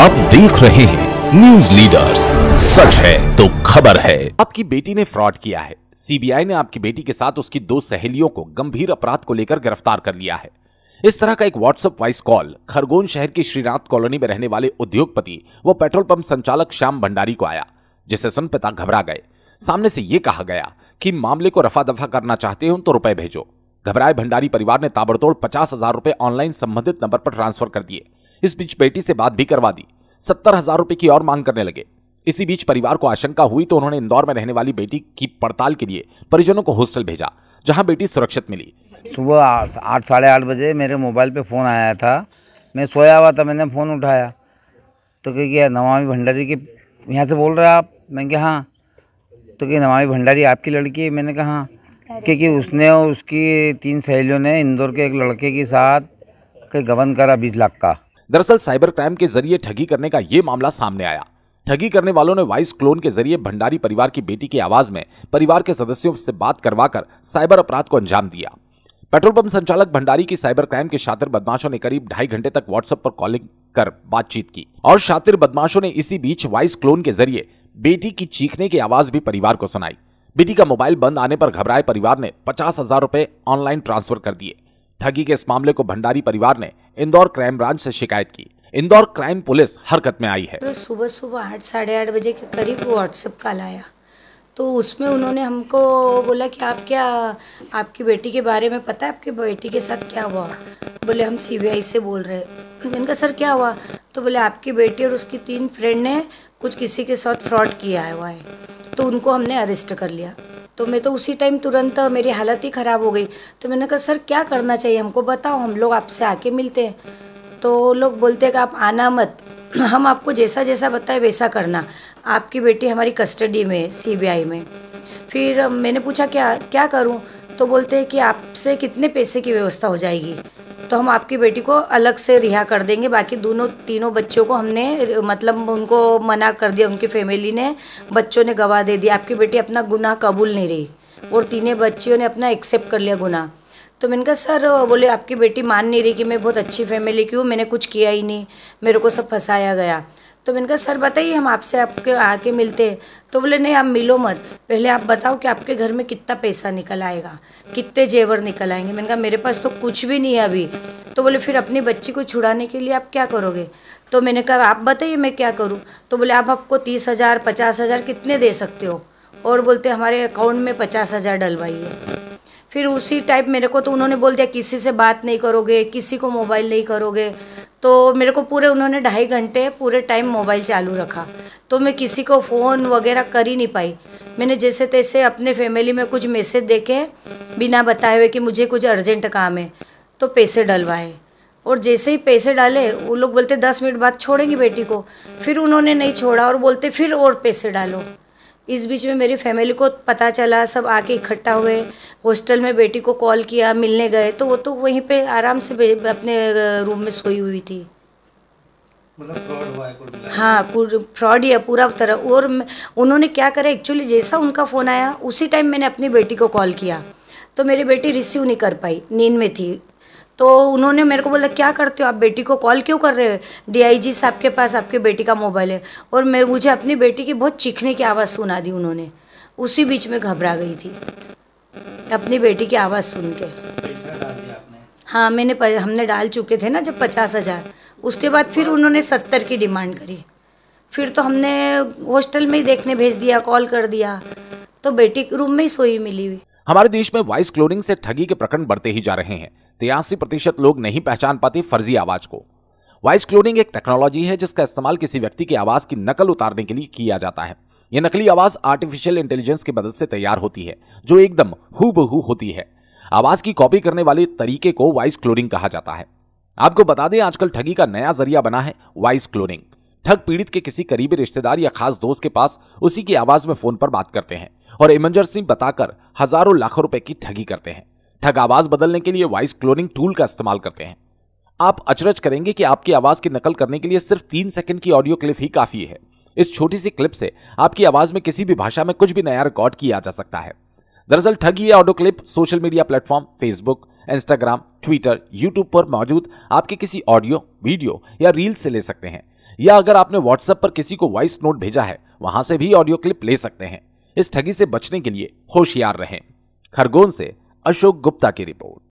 आप देख रहे हैं न्यूज लीडर्स सच है तो खबर है आपकी बेटी ने फ्रॉड किया है सीबीआई ने आपकी बेटी के साथ उसकी दो सहेलियों को गंभीर अपराध को लेकर गिरफ्तार कर लिया है इस तरह का एक व्हाट्सएप वॉइस कॉल खरगोन शहर की श्रीनाथ कॉलोनी में रहने वाले उद्योगपति व पेट्रोल पंप संचालक श्याम भंडारी को आया जिसे सुन पिता घबरा गए सामने से ये कहा गया कि मामले को रफा दफा करना चाहते हो तो रुपए भेजो घबराए भंडारी परिवार ने ताबड़तोड़ पचास हजार रुपए ऑनलाइन संबंधित नंबर पर ट्रांसफर कर दिए इस बीच बेटी से बात भी करवा दी सत्तर हजार रुपये की और मांग करने लगे इसी बीच परिवार को आशंका हुई तो उन्होंने इंदौर में रहने वाली बेटी की पड़ताल के लिए परिजनों को हॉस्टल भेजा जहां बेटी सुरक्षित मिली सुबह आठ साढ़े आठ बजे मेरे मोबाइल पे फ़ोन आया था मैं सोया हुआ था मैंने फ़ोन उठाया तो कह गया नवामी भंडारी के यहाँ से बोल रहे आप मैं क्या हाँ तो कि नवामी भंडारी आपकी लड़की है मैंने कहा हाँ। क्योंकि उसने और उसकी तीन सहेलियों ने इंदौर के एक लड़के के साथ कहीं गबन करा बीस लाख का दरअसल साइबर क्राइम के जरिए ठगी करने का यह मामला सामने आया ठगी करने वालों ने वॉइस क्लोन के जरिए भंडारी परिवार की बेटी की आवाज में परिवार के सदस्यों से बात करवाकर साइबर अपराध को अंजाम दिया पेट्रोल पंप संचालक भंडारी की साइबर क्राइम के शातिर बदमाशों ने करीब ढाई घंटे तक व्हाट्सएप पर कॉलिंग कर बातचीत की और शातिर बदमाशों ने इसी बीच वॉइस क्लोन के जरिए बेटी की चीखने की आवाज भी परिवार को सुनाई बेटी का मोबाइल बंद आने पर घबराए परिवार ने पचास हजार रुपए ऑनलाइन ट्रांसफर कर दिए ठगी के इस मामले को भंडारी परिवार ने इंदौर क्राइम ब्रांच से शिकायत की इंदौर क्राइम पुलिस हरकत में आई है तो सुबह सुबह आठ साढ़े आठ बजे के करीब व्हाट्सएप कॉल आया तो उसमें उन्होंने हमको बोला कि आप क्या आपकी बेटी के बारे में पता है आपकी बेटी के साथ क्या हुआ बोले हम सीबीआई से बोल रहे मैंने कहा सर क्या हुआ तो बोले आपकी बेटी और उसकी तीन फ्रेंड ने कुछ किसी के साथ फ्रॉड किया हुआ है तो उनको हमने अरेस्ट कर लिया तो मैं तो उसी टाइम तुरंत मेरी हालत ही ख़राब हो गई तो मैंने कहा सर क्या करना चाहिए हमको बताओ हम लोग आपसे आके मिलते हैं तो लोग बोलते हैं कि आप आना मत हम आपको जैसा जैसा बताएं वैसा करना आपकी बेटी हमारी कस्टडी में है सीबीआई में फिर मैंने पूछा क्या क्या करूँ तो बोलते हैं कि आपसे कितने पैसे की व्यवस्था हो जाएगी तो हम आपकी बेटी को अलग से रिहा कर देंगे बाकी दोनों तीनों बच्चों को हमने मतलब उनको मना कर दिया उनकी फैमिली ने बच्चों ने गवाह दे दिया आपकी बेटी अपना गुनाह कबूल नहीं रही और तीनों बच्चियों ने अपना एक्सेप्ट कर लिया गुनाह तो मैंने कहा सर बोले आपकी बेटी मान नहीं रही कि मैं बहुत अच्छी फैमिली की हूँ मैंने कुछ किया ही नहीं मेरे को सब फंसाया गया तो मैंने कहा सर बताइए हम आपसे आपके आके मिलते तो बोले नहीं आप मिलो मत पहले आप बताओ कि आपके घर में कितना पैसा निकल आएगा कितने जेवर निकल आएंगे मैंने कहा मेरे पास तो कुछ भी नहीं है अभी तो बोले फिर अपनी बच्ची को छुड़ाने के लिए आप क्या करोगे तो मैंने कहा आप बताइए मैं क्या करूँ तो बोले आप आपको तीस हज़ार पचास हज़ार कितने दे सकते हो और बोलते हमारे अकाउंट में पचास हज़ार डलवाइए फिर उसी टाइप मेरे को तो उन्होंने बोल दिया किसी से बात नहीं करोगे किसी को मोबाइल नहीं करोगे तो मेरे को पूरे उन्होंने ढाई घंटे पूरे टाइम मोबाइल चालू रखा तो मैं किसी को फ़ोन वगैरह कर ही नहीं पाई मैंने जैसे तैसे अपने फैमिली में कुछ मैसेज देखे बिना बताए हुए कि मुझे कुछ अर्जेंट काम है तो पैसे डलवाए और जैसे ही पैसे डाले वो लोग बोलते दस मिनट बाद छोड़ेंगे बेटी को फिर उन्होंने नहीं छोड़ा और बोलते फिर और पैसे डालो इस बीच में मेरी फैमिली को पता चला सब आके इकट्ठा हुए हॉस्टल में बेटी को कॉल किया मिलने गए तो वो तो वहीं पे आराम से अपने रूम में सोई हुई थी मतलब हाँ फ्रॉड या पूरा तरह और उन्होंने क्या करा एक्चुअली जैसा उनका फ़ोन आया उसी टाइम मैंने अपनी बेटी को कॉल किया तो मेरी बेटी रिसीव नहीं कर पाई नींद में थी तो उन्होंने मेरे को बोला क्या करते हो आप बेटी को कॉल क्यों कर रहे हो डीआईजी साहब के पास आपके बेटी का मोबाइल है और मैं मुझे अपनी बेटी की बहुत चीखने की आवाज़ सुना दी उन्होंने उसी बीच में घबरा गई थी अपनी बेटी की आवाज़ सुन के हाँ मैंने हमने डाल चुके थे ना जब पचास हज़ार उसके बाद फिर उन्होंने सत्तर की डिमांड करी फिर तो हमने हॉस्टल में ही देखने भेज दिया कॉल कर दिया तो बेटी रूम में ही सोई मिली हुई हमारे देश में वॉइस क्लोनिंग से ठगी के प्रकरण बढ़ते ही जा रहे हैं तिरासी प्रतिशत लोग नहीं पहचान पाते फर्जी आवाज को वॉइस क्लोनिंग एक टेक्नोलॉजी है जिसका इस्तेमाल किसी व्यक्ति की आवाज की नकल उतारने के लिए किया जाता है यह नकली आवाज आर्टिफिशियल इंटेलिजेंस की मदद से तैयार होती है जो एकदम हूबहू होती है आवाज की कॉपी करने वाले तरीके को वॉइस क्लोनिंग कहा जाता है आपको बता दें आजकल ठगी का नया जरिया बना है वॉइस क्लोनिंग ठग पीड़ित के किसी करीबी रिश्तेदार या खास दोस्त के पास उसी की आवाज में फोन पर बात करते हैं और इमंजर सिंह बताकर हजारों लाखों रुपए की ठगी करते हैं ठग आवाज बदलने के लिए वॉइस क्लोनिंग टूल का इस्तेमाल करते हैं आप अचरज करेंगे कि आपकी आवाज की नकल करने के लिए सिर्फ तीन सेकंड की ऑडियो क्लिप ही काफी है इस छोटी सी क्लिप से आपकी आवाज में किसी भी भाषा में कुछ भी नया रिकॉर्ड किया जा सकता है दरअसल ठग ये audio clip social media platform Facebook Instagram Twitter YouTube पर मौजूद आपके किसी ऑडियो वीडियो या रील से ले सकते हैं या अगर आपने व्हाट्सएप पर किसी को वॉइस नोट भेजा है वहां से भी ऑडियो क्लिप ले सकते हैं इस ठगी से बचने के लिए होशियार रहें खरगोन से अशोक गुप्ता की रिपोर्ट